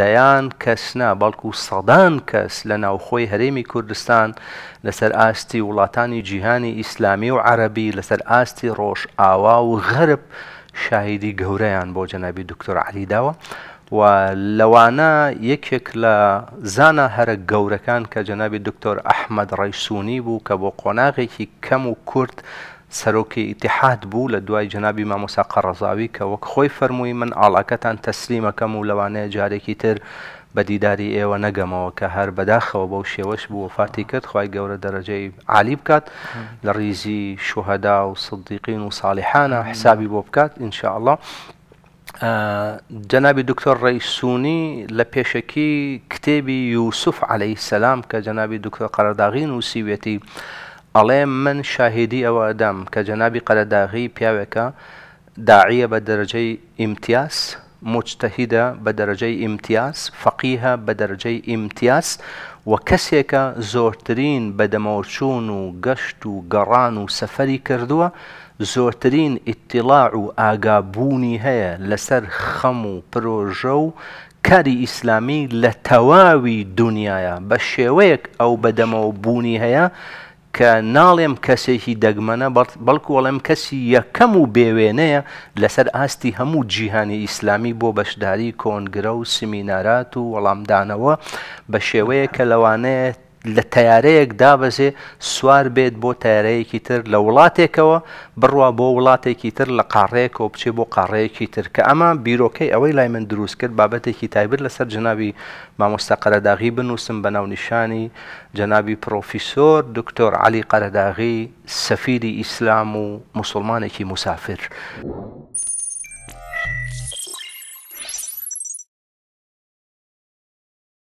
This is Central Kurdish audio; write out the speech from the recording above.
دەیان کەسنا بەڵکو سەدان کەس لە ناوخۆی هەرێمی کوردستان لەسەر ئاستی وڵاتانی جیهانی ئیسلامی و عەربی لەسەر ئاستی ڕۆژ ئاوا و غەرب شاهدی گەورەیان بۆ جەنابی دکتۆر علیداوە و لەوانە یەکێک لە زانە هەرە گەورەکان کە جەنابی دکتۆر ئەحمد ڕیسونی بوو کە بۆ قۆناغێکی کەم و کورت سەرۆکی ئیتحاد بوو لە دوای جەنابی مامۆساقە ڕزاوی کە وەک خۆی فەرمووی من ئاڵاکەتان تەسلیمەکەم و لەوانەیە جارێکی تر بە دیداری ئێوە نەگەمەوە کە هەر بەداخەوە بەو شێوەش بوو وفاتی کرد خی گەورە دەرەجەی عالی بکات لە ڕیزی شوهدا و سدیقین و ساڵیحانە حسابی بۆ بکات انشاءله جەنابی دکتۆر ڕیسونی لە پێشەکی کتێبی یوسف عليهەی سەسلام کە جەنابی دکتۆر قەرداغین و سیوێتی ئەڵێ من شاهدی ئەوە ئەدەم کە جەنابی قەرداغی پیاوێکە داعیە بە دەرەجەی ئیمتیاز مجتهدە بە دەرەجەی ئیمتیاز فەقیها بە دەرەجەی ئیمتیاز و کەسێکە زۆرترین بەدەمەوەچوون و گەشت و گەڕان و سەفەری کردووە زۆرترین ئیتیلاع و ئاگابوونی هەیە لەسەر خەم و پرۆژە و کاری ئیسلامی لە تەواوی دنیاە بە شێوەیەک ئەو بەدەمەوە بوونی هەیە کە ناڵێم کەسێکی دەگمەنە بەڵکو وەڵێم کەسی یەکەم و بێوێنەیە لەسەر ئاستی هەموو جیهانی ئیسلامی بۆ بەشداری کۆنگرە و سمینارات و وەڵامدانەوە بە شێوەیە کە لەوانەیە لە تیارەیەک دابەزێ سوار بێت بۆ تیارەیەکی تر لە وڵاتێکەوە بڕوا بۆ وڵاتێکی تر لە قاڕەیەکەوە بچێ بۆ قاڕەیەکی تر کە ئەمە بیرۆکەی ئەوەی لای من دروست کرد بابەتێکی تایبەت لەسەر جناوی مامۆستا قەرەداغی بنووسم بە ناونیشانی جەنابی پرۆفیسۆر دکتۆر علی قەرەداغی سەفیری ئیسلام و مسلمانێکی مسافر.